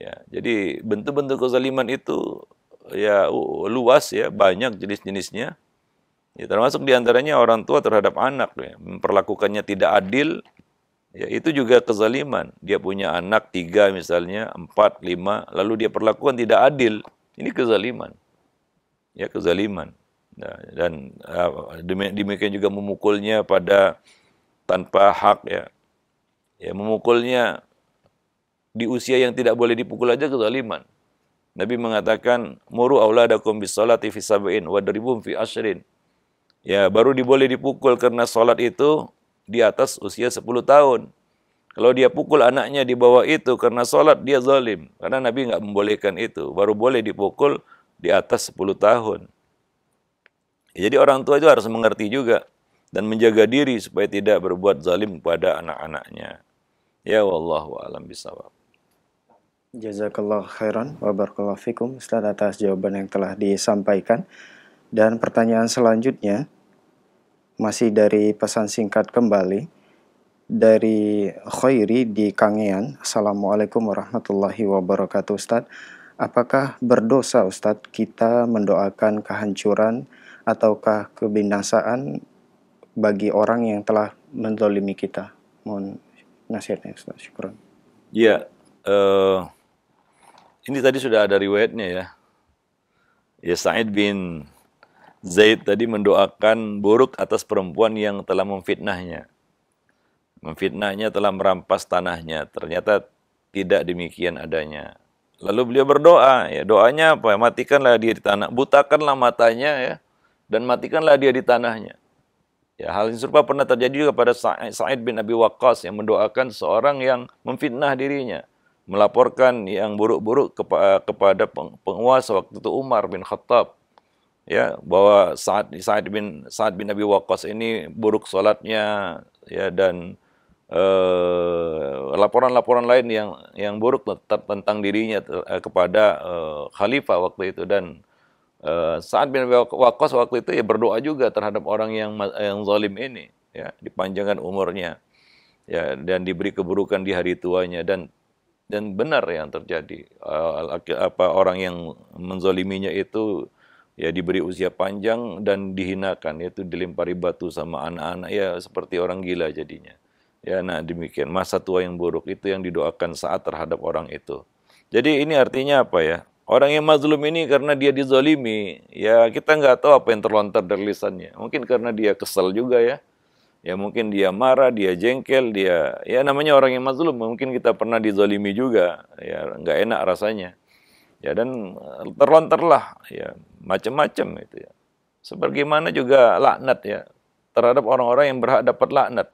Ya, jadi bentuk-bentuk kezaliman itu ya luas ya, banyak jenis-jenisnya. Ya, termasuk diantaranya orang tua terhadap anak, ya. memperlakukannya tidak adil, ya itu juga kezaliman. Dia punya anak tiga misalnya, empat, lima, lalu dia perlakukan tidak adil, ini kezaliman. Ya kezaliman. Nah, dan uh, demikian juga memukulnya pada tanpa hak ya, ya memukulnya di usia yang tidak boleh dipukul aja kezaliman. Nabi mengatakan muru auladakum bis salati fi sab'in wa fi ashrin. Ya, baru diboleh dipukul karena salat itu di atas usia 10 tahun. Kalau dia pukul anaknya di bawah itu karena salat dia zalim. Karena Nabi enggak membolehkan itu, baru boleh dipukul di atas 10 tahun. Ya, jadi orang tua itu harus mengerti juga dan menjaga diri supaya tidak berbuat zalim kepada anak-anaknya. Ya wallahu alam bisawab. Jazakallah khairan wa barakallahu fikum. Selamat atas jawaban yang telah disampaikan. Dan pertanyaan selanjutnya masih dari pesan singkat kembali dari Khairi di Kangean. Assalamualaikum warahmatullahi wabarakatuh Ustaz. Apakah berdosa Ustaz kita mendoakan kehancuran ataukah kebinasaan bagi orang yang telah mendolimi kita? Mohon nasihatnya Ustaz. Syukuran. Ya, yeah, uh, ini tadi sudah ada riwayatnya ya. Ya Said bin Zaid tadi mendoakan buruk atas perempuan yang telah memfitnahnya. Memfitnahnya telah merampas tanahnya. Ternyata tidak demikian adanya. Lalu beliau berdoa, ya doanya apa? Matikanlah dia di tanah, butakanlah matanya ya dan matikanlah dia di tanahnya. Ya, hal yang serupa pernah terjadi juga pada Sa'id bin Abi Waqqas yang mendoakan seorang yang memfitnah dirinya melaporkan yang buruk-buruk kepa kepada penguasa waktu itu Umar bin Khattab ya bahwa saat saat bin saat bin Nabi Waqqas ini buruk salatnya ya dan eh, laporan-laporan uh, lain yang yang buruk tentang dirinya uh, kepada uh, khalifah waktu itu dan uh, Sa'ad bin Abi Waqqas waktu itu ya berdoa juga terhadap orang yang yang zalim ini ya dipanjangkan umurnya ya dan diberi keburukan di hari tuanya dan dan benar yang terjadi eh, apa orang yang menzoliminya itu ya diberi usia panjang dan dihinakan yaitu dilempari batu sama anak-anak ya seperti orang gila jadinya ya nah demikian masa tua yang buruk itu yang didoakan saat terhadap orang itu jadi ini artinya apa ya orang yang mazlum ini karena dia dizolimi ya kita nggak tahu apa yang terlontar dari lisannya mungkin karena dia kesel juga ya Ya mungkin dia marah, dia jengkel, dia ya namanya orang yang mazlum, mungkin kita pernah dizalimi juga, ya enggak enak rasanya. Ya dan eh, terlontarlah ya macam-macam itu ya. Sebagaimana juga laknat ya terhadap orang-orang yang berhak dapat laknat.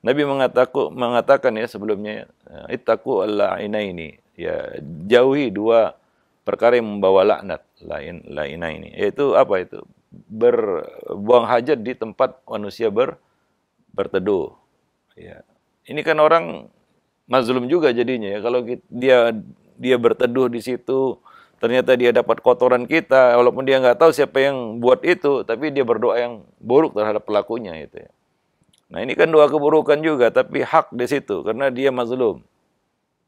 Nabi mengataku, mengatakan ya sebelumnya ya, ittaqu Allah aina ini ya jauhi dua perkara yang membawa laknat lain laina ini yaitu apa itu berbuang hajat di tempat manusia ber, berteduh. Ya. Ini kan orang mazlum juga jadinya ya. Kalau dia dia berteduh di situ, ternyata dia dapat kotoran kita, walaupun dia nggak tahu siapa yang buat itu, tapi dia berdoa yang buruk terhadap pelakunya itu ya. Nah ini kan doa keburukan juga, tapi hak di situ, karena dia mazlum.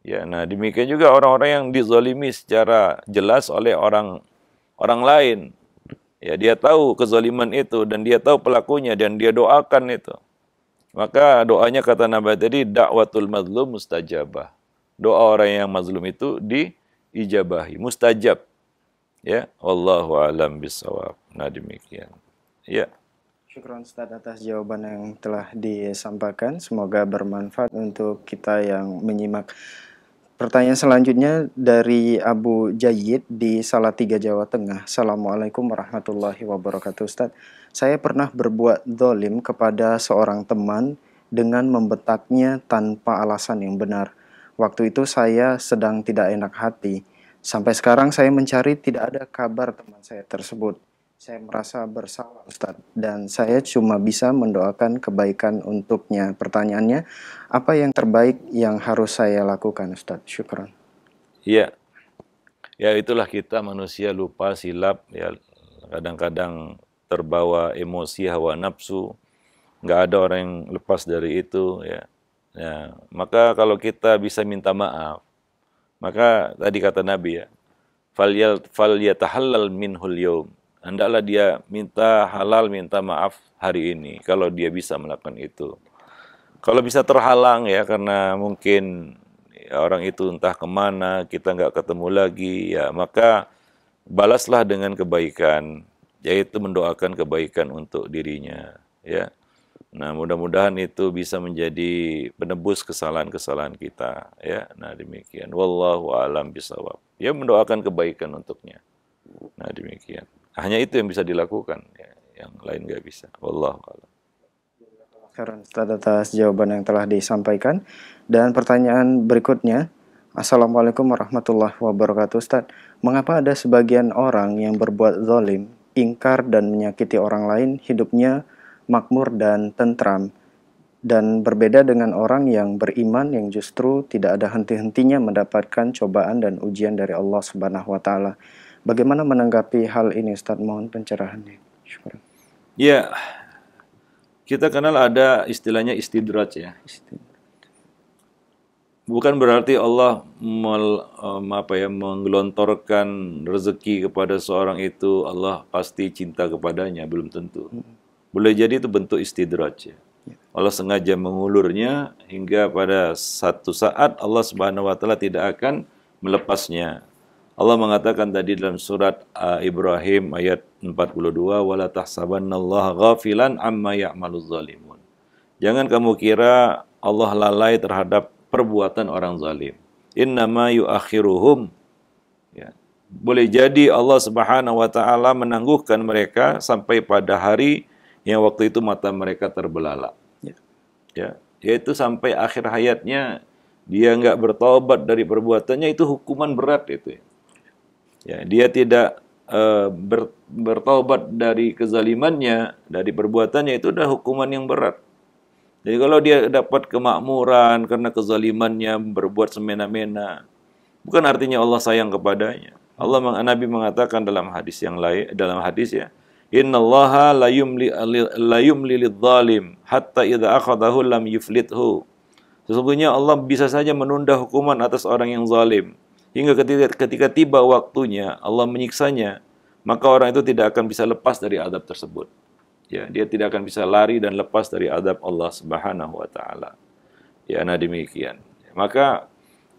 Ya, nah demikian juga orang-orang yang dizalimi secara jelas oleh orang orang lain. Ya, dia tahu kezaliman itu dan dia tahu pelakunya dan dia doakan itu. Maka doanya kata Nabi tadi, dakwatul mazlum mustajabah. Doa orang yang mazlum itu diijabahi, mustajab. Ya, Allahu alam bisawab. Nah demikian. Ya. Syukur Ustaz atas jawaban yang telah disampaikan. Semoga bermanfaat untuk kita yang menyimak. Pertanyaan selanjutnya dari Abu Jayid di Salatiga, Jawa Tengah. Assalamualaikum warahmatullahi wabarakatuh Ustaz. Saya pernah berbuat dolim kepada seorang teman dengan membetaknya tanpa alasan yang benar. Waktu itu saya sedang tidak enak hati. Sampai sekarang saya mencari tidak ada kabar teman saya tersebut. Saya merasa bersalah Ustaz dan saya cuma bisa mendoakan kebaikan untuknya. Pertanyaannya, apa yang terbaik yang harus saya lakukan Ustaz? Syukran. Iya. Ya itulah kita manusia lupa silap ya kadang-kadang terbawa emosi hawa nafsu. Nggak ada orang yang lepas dari itu ya. Ya, maka kalau kita bisa minta maaf, maka tadi kata Nabi ya, fal yatahallal minhul yawm hendaklah dia minta halal minta maaf hari ini kalau dia bisa melakukan itu kalau bisa terhalang ya karena mungkin orang itu entah kemana kita nggak ketemu lagi ya maka balaslah dengan kebaikan yaitu mendoakan kebaikan untuk dirinya ya nah mudah-mudahan itu bisa menjadi penebus kesalahan-kesalahan kita ya nah demikian wallahu alam bisawab ya mendoakan kebaikan untuknya nah demikian Hanya itu yang bisa dilakukan, ya, yang lain nggak bisa. Allah karena Sekarang atas jawaban yang telah disampaikan dan pertanyaan berikutnya Assalamualaikum warahmatullahi wabarakatuh Ustaz Mengapa ada sebagian orang yang berbuat zolim Ingkar dan menyakiti orang lain Hidupnya makmur dan tentram Dan berbeda dengan orang yang beriman Yang justru tidak ada henti-hentinya Mendapatkan cobaan dan ujian dari Allah Subhanahu Wa Ta'ala Bagaimana menanggapi hal ini Ustaz? Mohon pencerahannya. Syukur. Ya, kita kenal ada istilahnya istidraj ya. Bukan berarti Allah mel, um, apa ya, menggelontorkan rezeki kepada seorang itu Allah pasti cinta kepadanya, belum tentu. Hmm. Boleh jadi itu bentuk istidraj ya. ya. Allah sengaja mengulurnya hingga pada satu saat Allah Subhanahu wa taala tidak akan melepasnya. Allah mengatakan tadi dalam surat uh, Ibrahim ayat 42 wala tahsabannallaha ghafilan amma ya'maluz zalimun. Jangan kamu kira Allah lalai terhadap perbuatan orang zalim. Innama yu'akhiruhum. Ya. Boleh jadi Allah Subhanahu wa taala menangguhkan mereka sampai pada hari yang waktu itu mata mereka terbelalak. Ya. Ya. Yaitu sampai akhir hayatnya dia enggak bertobat dari perbuatannya itu hukuman berat itu. Ya ya, dia tidak uh, ber, bertobat dari kezalimannya, dari perbuatannya itu adalah hukuman yang berat. Jadi kalau dia dapat kemakmuran karena kezalimannya berbuat semena-mena, bukan artinya Allah sayang kepadanya. Allah Nabi mengatakan dalam hadis yang lain dalam hadis ya, Inna Allah la yumli la zalim hatta idza akhadahu lam yuflithu. Sesungguhnya Allah bisa saja menunda hukuman atas orang yang zalim Hingga ketika, ketika tiba waktunya Allah menyiksanya, maka orang itu tidak akan bisa lepas dari adab tersebut. Ya, dia tidak akan bisa lari dan lepas dari adab Allah Subhanahu wa taala. Ya, nah demikian. Maka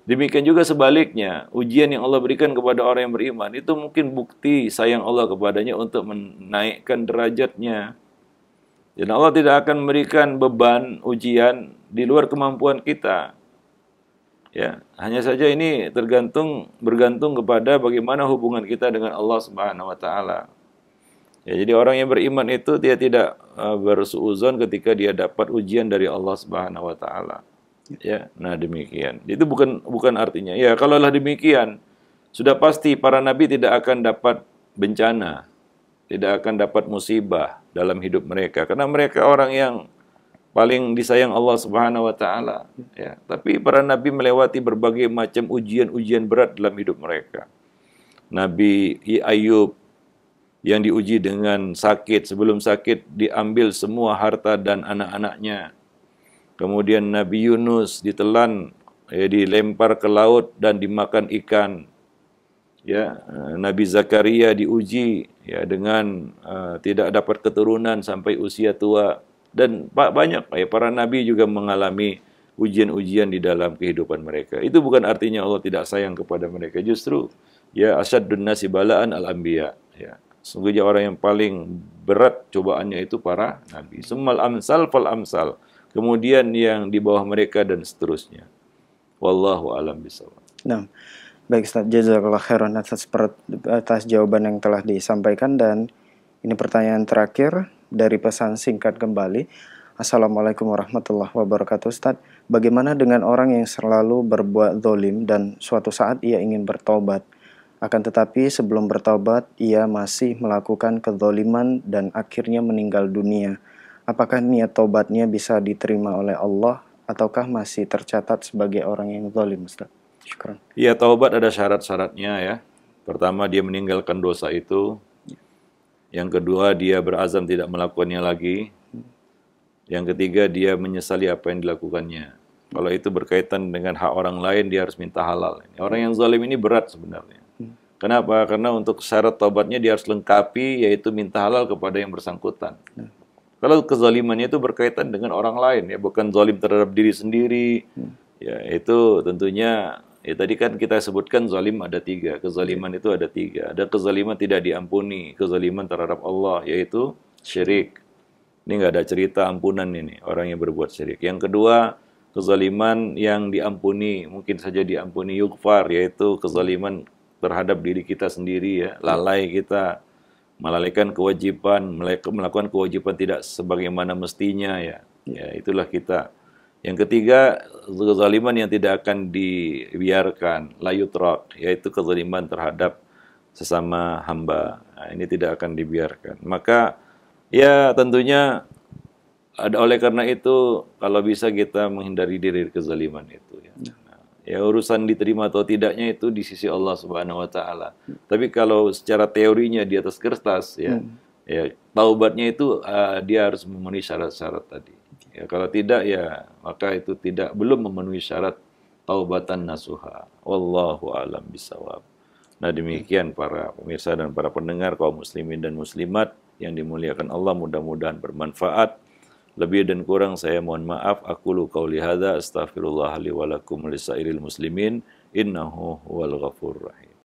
demikian juga sebaliknya, ujian yang Allah berikan kepada orang yang beriman itu mungkin bukti sayang Allah kepadanya untuk menaikkan derajatnya. Dan Allah tidak akan memberikan beban ujian di luar kemampuan kita. Ya, hanya saja ini tergantung bergantung kepada bagaimana hubungan kita dengan Allah Subhanahu wa taala. Ya, jadi orang yang beriman itu dia tidak uh, bersuuzon ketika dia dapat ujian dari Allah Subhanahu wa taala. Ya, nah demikian. Itu bukan bukan artinya. Ya, kalaulah demikian, sudah pasti para nabi tidak akan dapat bencana, tidak akan dapat musibah dalam hidup mereka karena mereka orang yang paling disayang Allah Subhanahu wa taala ya tapi para nabi melewati berbagai macam ujian-ujian berat dalam hidup mereka nabi ayub yang diuji dengan sakit sebelum sakit diambil semua harta dan anak-anaknya kemudian nabi yunus ditelan ya dilempar ke laut dan dimakan ikan ya eh, nabi zakaria diuji ya dengan uh, tidak dapat keturunan sampai usia tua Dan banyak ya, para nabi juga mengalami ujian-ujian di dalam kehidupan mereka. Itu bukan artinya Allah tidak sayang kepada mereka. Justru ya asyadun nasi balaan al-anbiya. Ya. Sungguhnya orang yang paling berat cobaannya itu para nabi. Semal amsal fal amsal. Kemudian yang di bawah mereka dan seterusnya. Wallahu alam bisawab. Nah, baik Ustaz jazakallah khairan atas, atas jawaban yang telah disampaikan dan ini pertanyaan terakhir dari pesan singkat kembali. Assalamualaikum warahmatullahi wabarakatuh Ustaz Bagaimana dengan orang yang selalu berbuat dolim dan suatu saat ia ingin bertobat Akan tetapi sebelum bertobat ia masih melakukan kedoliman dan akhirnya meninggal dunia Apakah niat tobatnya bisa diterima oleh Allah Ataukah masih tercatat sebagai orang yang dolim Ustaz? Syukran Iya taubat ada syarat-syaratnya ya Pertama dia meninggalkan dosa itu yang kedua, dia berazam tidak melakukannya lagi. Yang ketiga, dia menyesali apa yang dilakukannya. Kalau itu berkaitan dengan hak orang lain, dia harus minta halal. Orang yang zalim ini berat sebenarnya. Kenapa? Karena untuk syarat taubatnya dia harus lengkapi, yaitu minta halal kepada yang bersangkutan. Kalau kezalimannya itu berkaitan dengan orang lain, ya bukan zalim terhadap diri sendiri, ya itu tentunya Ya, tadi kan kita sebutkan zalim ada tiga. Kezaliman ya. itu ada tiga. Ada kezaliman tidak diampuni. Kezaliman terhadap Allah, yaitu syirik. Ini tidak ada cerita ampunan ini, orang yang berbuat syirik. Yang kedua, kezaliman yang diampuni, mungkin saja diampuni yukfar, yaitu kezaliman terhadap diri kita sendiri, ya, lalai kita, melalaikan kewajiban, melakukan kewajiban tidak sebagaimana mestinya, ya. ya itulah kita. Yang ketiga, kezaliman yang tidak akan dibiarkan, layutrak, yaitu kezaliman terhadap sesama hamba. Nah, ini tidak akan dibiarkan. Maka, ya tentunya ada oleh karena itu kalau bisa kita menghindari diri kezaliman itu ya. Ya. Nah, ya urusan diterima atau tidaknya itu di sisi Allah Subhanahu wa taala. Ya. Tapi kalau secara teorinya di atas kertas ya hmm. ya taubatnya itu uh, dia harus memenuhi syarat-syarat tadi. Ya, kalau tidak ya maka itu tidak belum memenuhi syarat taubatan nasuha. Wallahu alam bisawab. Nah demikian para pemirsa dan para pendengar kaum muslimin dan muslimat yang dimuliakan Allah mudah-mudahan bermanfaat. Lebih dan kurang saya mohon maaf aku lu kau lihada astaghfirullah li muslimin innahu wal ghafur rahim.